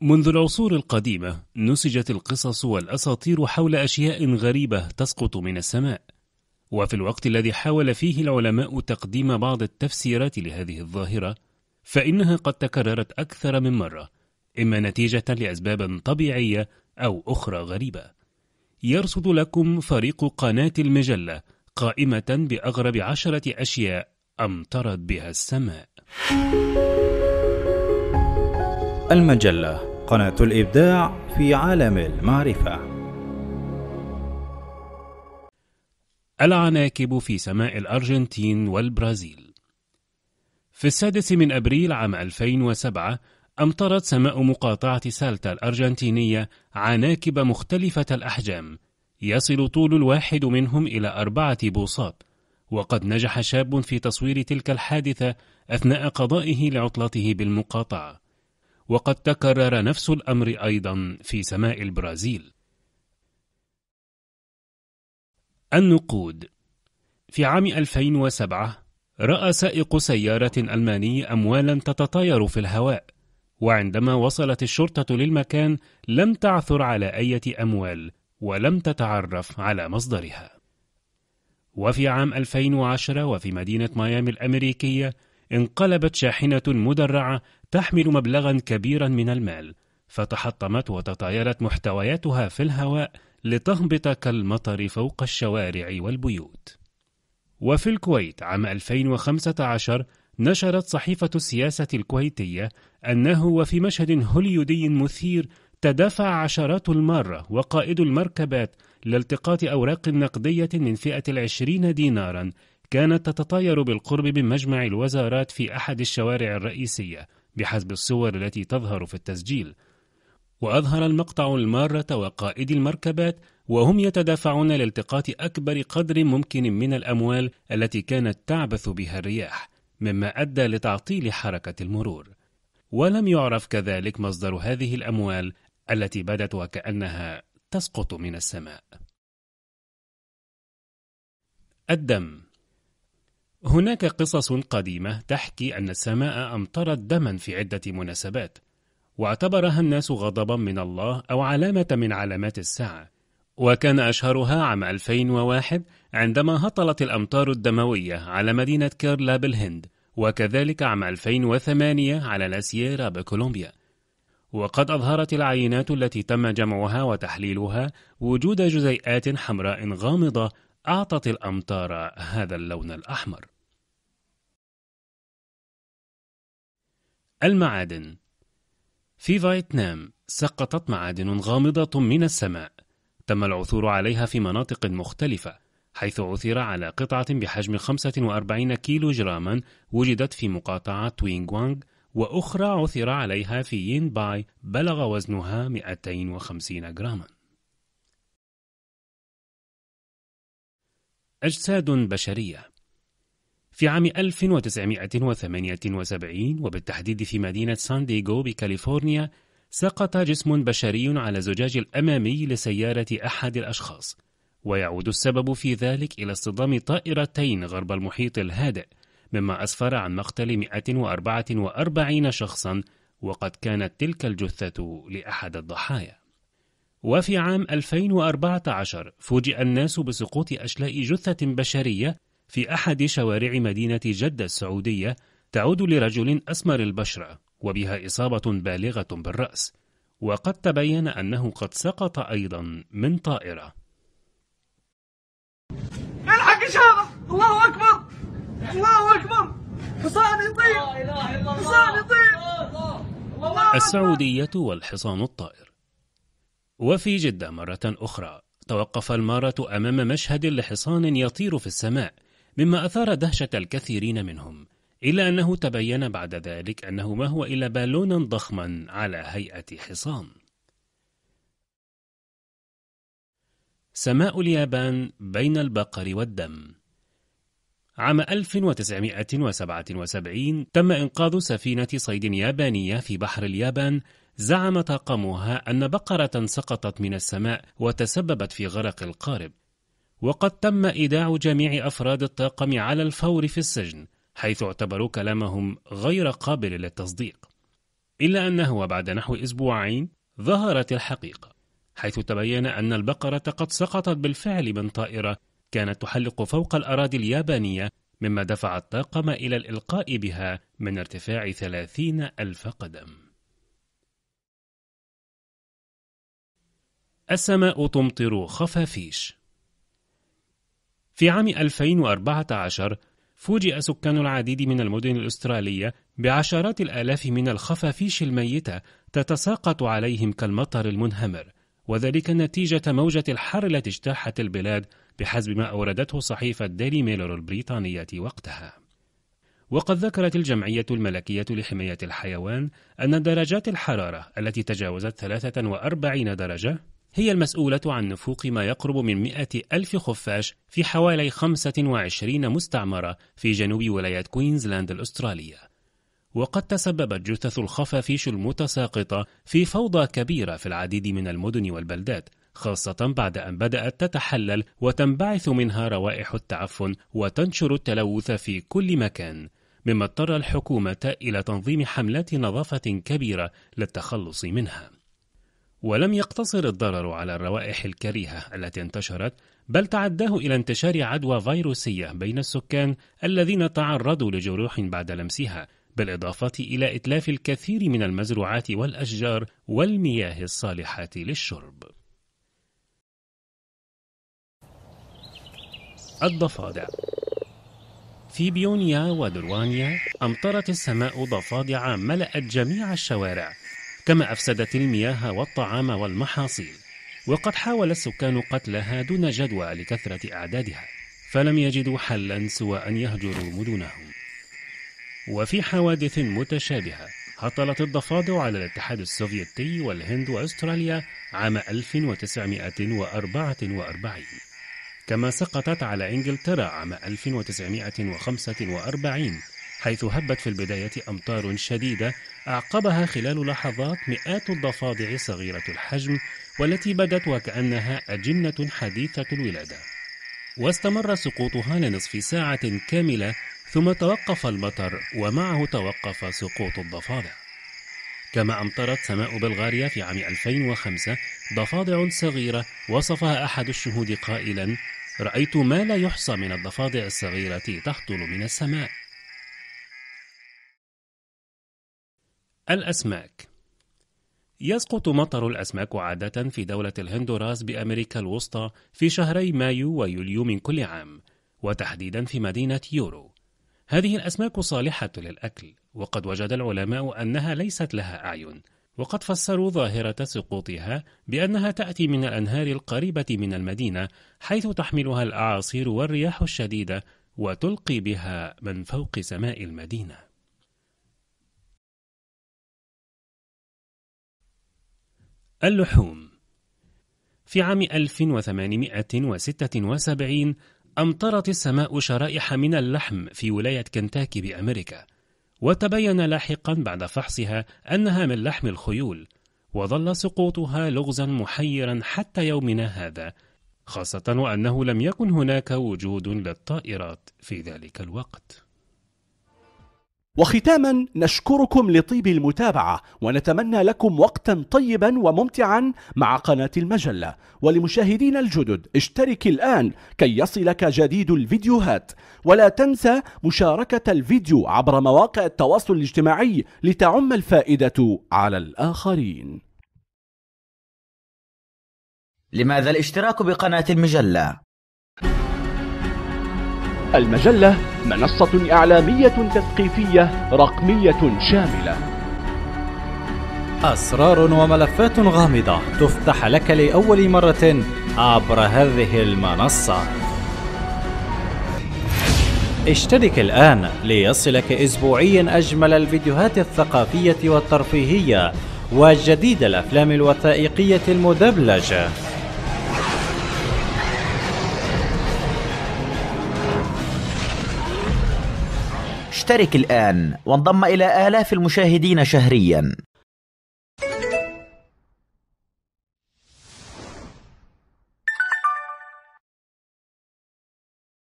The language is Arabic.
منذ العصور القديمة نسجت القصص والأساطير حول أشياء غريبة تسقط من السماء وفي الوقت الذي حاول فيه العلماء تقديم بعض التفسيرات لهذه الظاهرة فإنها قد تكررت أكثر من مرة إما نتيجة لأسباب طبيعية أو أخرى غريبة يرصد لكم فريق قناة المجلة قائمة بأغرب عشرة أشياء أمطرت بها السماء المجلة قناة الإبداع في عالم المعرفة. العناكب في سماء الأرجنتين والبرازيل. في السادس من أبريل عام 2007 أمطرت سماء مقاطعة سالتا الأرجنتينية عناكب مختلفة الأحجام، يصل طول الواحد منهم إلى أربعة بوصات، وقد نجح شاب في تصوير تلك الحادثة أثناء قضائه لعطلته بالمقاطعة. وقد تكرر نفس الأمر أيضا في سماء البرازيل النقود في عام 2007 رأى سائق سيارة ألماني أموالا تتطاير في الهواء وعندما وصلت الشرطة للمكان لم تعثر على أي أموال ولم تتعرف على مصدرها وفي عام 2010 وفي مدينة ميامي الأمريكية انقلبت شاحنة مدرعة تحمل مبلغا كبيرا من المال فتحطمت وتطايرت محتوياتها في الهواء لتهبط كالمطر فوق الشوارع والبيوت وفي الكويت عام 2015 نشرت صحيفة السياسة الكويتية أنه وفي مشهد هوليودي مثير تدافع عشرات المرة وقائد المركبات لالتقاط أوراق نقدية من فئة العشرين دينارا كانت تتطاير بالقرب من مجمع الوزارات في أحد الشوارع الرئيسية بحسب الصور التي تظهر في التسجيل وأظهر المقطع المارة وقائدي المركبات وهم يتدافعون لالتقاط أكبر قدر ممكن من الأموال التي كانت تعبث بها الرياح مما أدى لتعطيل حركة المرور ولم يعرف كذلك مصدر هذه الأموال التي بدت وكأنها تسقط من السماء الدم هناك قصص قديمة تحكي أن السماء أمطرت دما في عدة مناسبات، واعتبرها الناس غضبا من الله أو علامة من علامات الساعة، وكان أشهرها عام 2001 عندما هطلت الأمطار الدموية على مدينة كيرلا بالهند، وكذلك عام 2008 على لاسييرا بكولومبيا. وقد أظهرت العينات التي تم جمعها وتحليلها وجود جزيئات حمراء غامضة أعطت الأمطار هذا اللون الأحمر. المعادن في فيتنام سقطت معادن غامضة من السماء تم العثور عليها في مناطق مختلفة حيث عثر على قطعة بحجم 45 كيلو جراما وجدت في مقاطعة توينغوانغ وأخرى عثر عليها في باي بلغ وزنها 250 جراماً أجساد بشرية في عام 1978 وبالتحديد في مدينة سان دييغو بكاليفورنيا سقط جسم بشري على الزجاج الأمامي لسيارة أحد الأشخاص ويعود السبب في ذلك إلى اصطدام طائرتين غرب المحيط الهادئ مما أسفر عن مقتل 144 شخصا وقد كانت تلك الجثة لأحد الضحايا وفي عام 2014 فوجئ الناس بسقوط أشلاء جثة بشرية في أحد شوارع مدينة جدة السعودية تعود لرجل أسمر البشرة وبها إصابة بالغة بالرأس وقد تبين أنه قد سقط أيضا من طائرة الحق هذا الله أكبر الله أكبر حصان يطير حصان يطير السعودية والحصان الطائر وفي جدة مرة أخرى توقف المارة أمام مشهد لحصان يطير في السماء مما أثار دهشة الكثيرين منهم إلا أنه تبين بعد ذلك أنه ما هو إلا بالونا ضخما على هيئة حصان سماء اليابان بين البقر والدم عام 1977 تم إنقاذ سفينة صيد يابانية في بحر اليابان زعم طاقمها أن بقرة سقطت من السماء وتسببت في غرق القارب وقد تم إيداع جميع أفراد الطاقم على الفور في السجن حيث اعتبروا كلامهم غير قابل للتصديق إلا أنه بعد نحو أسبوعين ظهرت الحقيقة حيث تبين أن البقرة قد سقطت بالفعل من طائرة كانت تحلق فوق الأراضي اليابانية مما دفع الطاقم إلى الإلقاء بها من ارتفاع ثلاثين ألف قدم السماء تمطر خفافيش في عام 2014 فوجئ سكان العديد من المدن الأسترالية بعشرات الآلاف من الخفافيش الميتة تتساقط عليهم كالمطر المنهمر وذلك نتيجة موجة الحر التي اجتاحت البلاد بحسب ما أوردته صحيفة ديلي ميلر البريطانية وقتها. وقد ذكرت الجمعية الملكية لحماية الحيوان أن درجات الحرارة التي تجاوزت 43 درجة هي المسؤولة عن نفوق ما يقرب من 100 ألف خفاش في حوالي 25 مستعمرة في جنوب ولاية كوينزلاند الأسترالية. وقد تسببت جثث الخفافيش المتساقطة في فوضى كبيرة في العديد من المدن والبلدات، خاصة بعد أن بدأت تتحلل وتنبعث منها روائح التعفن وتنشر التلوث في كل مكان مما اضطر الحكومة إلى تنظيم حملات نظافة كبيرة للتخلص منها ولم يقتصر الضرر على الروائح الكريهة التي انتشرت بل تعداه إلى انتشار عدوى فيروسية بين السكان الذين تعرضوا لجروح بعد لمسها بالإضافة إلى إتلاف الكثير من المزروعات والأشجار والمياه الصالحة للشرب الضفادع في بيونيا ودروانيا أمطرت السماء ضفادع ملأت جميع الشوارع كما أفسدت المياه والطعام والمحاصيل وقد حاول السكان قتلها دون جدوى لكثرة أعدادها فلم يجدوا حلا سوى أن يهجروا مدنهم وفي حوادث متشابهة هطلت الضفادع على الاتحاد السوفيتي والهند وأستراليا عام 1944 كما سقطت على إنجلترا عام 1945 حيث هبت في البداية أمطار شديدة أعقبها خلال لحظات مئات الضفادع صغيرة الحجم والتي بدت وكأنها أجنة حديثة الولادة واستمر سقوطها لنصف ساعة كاملة ثم توقف المطر ومعه توقف سقوط الضفادع كما أمطرت سماء بلغاريا في عام 2005 ضفادع صغيرة وصفها أحد الشهود قائلا رأيت ما لا يحصى من الضفادع الصغيرة تهطل من السماء الأسماك يسقط مطر الأسماك عادة في دولة الهندوراس بأمريكا الوسطى في شهري مايو ويوليو من كل عام وتحديدا في مدينة يورو هذه الأسماك صالحة للأكل وقد وجد العلماء أنها ليست لها أعين وقد فسروا ظاهرة سقوطها بأنها تأتي من الأنهار القريبة من المدينة حيث تحملها الأعاصير والرياح الشديدة وتلقي بها من فوق سماء المدينة. اللحوم في عام 1876 أمطرت السماء شرائح من اللحم في ولاية كنتاكي بأمريكا وتبين لاحقا بعد فحصها أنها من لحم الخيول وظل سقوطها لغزا محيرا حتى يومنا هذا خاصة وأنه لم يكن هناك وجود للطائرات في ذلك الوقت وختاما نشكركم لطيب المتابعة ونتمنى لكم وقتا طيبا وممتعا مع قناة المجلة ولمشاهدينا الجدد اشترك الآن كي يصلك جديد الفيديوهات ولا تنسى مشاركة الفيديو عبر مواقع التواصل الاجتماعي لتعم الفائدة على الآخرين لماذا الاشتراك بقناة المجلة؟ المجلة منصة إعلامية تثقيفية رقمية شاملة أسرار وملفات غامضة تفتح لك لأول مرة عبر هذه المنصة اشترك الآن ليصلك أسبوعيا أجمل الفيديوهات الثقافية والترفيهية وجديد الأفلام الوثائقية المدبلجة اشترك الآن وانضم إلى آلاف المشاهدين شهريا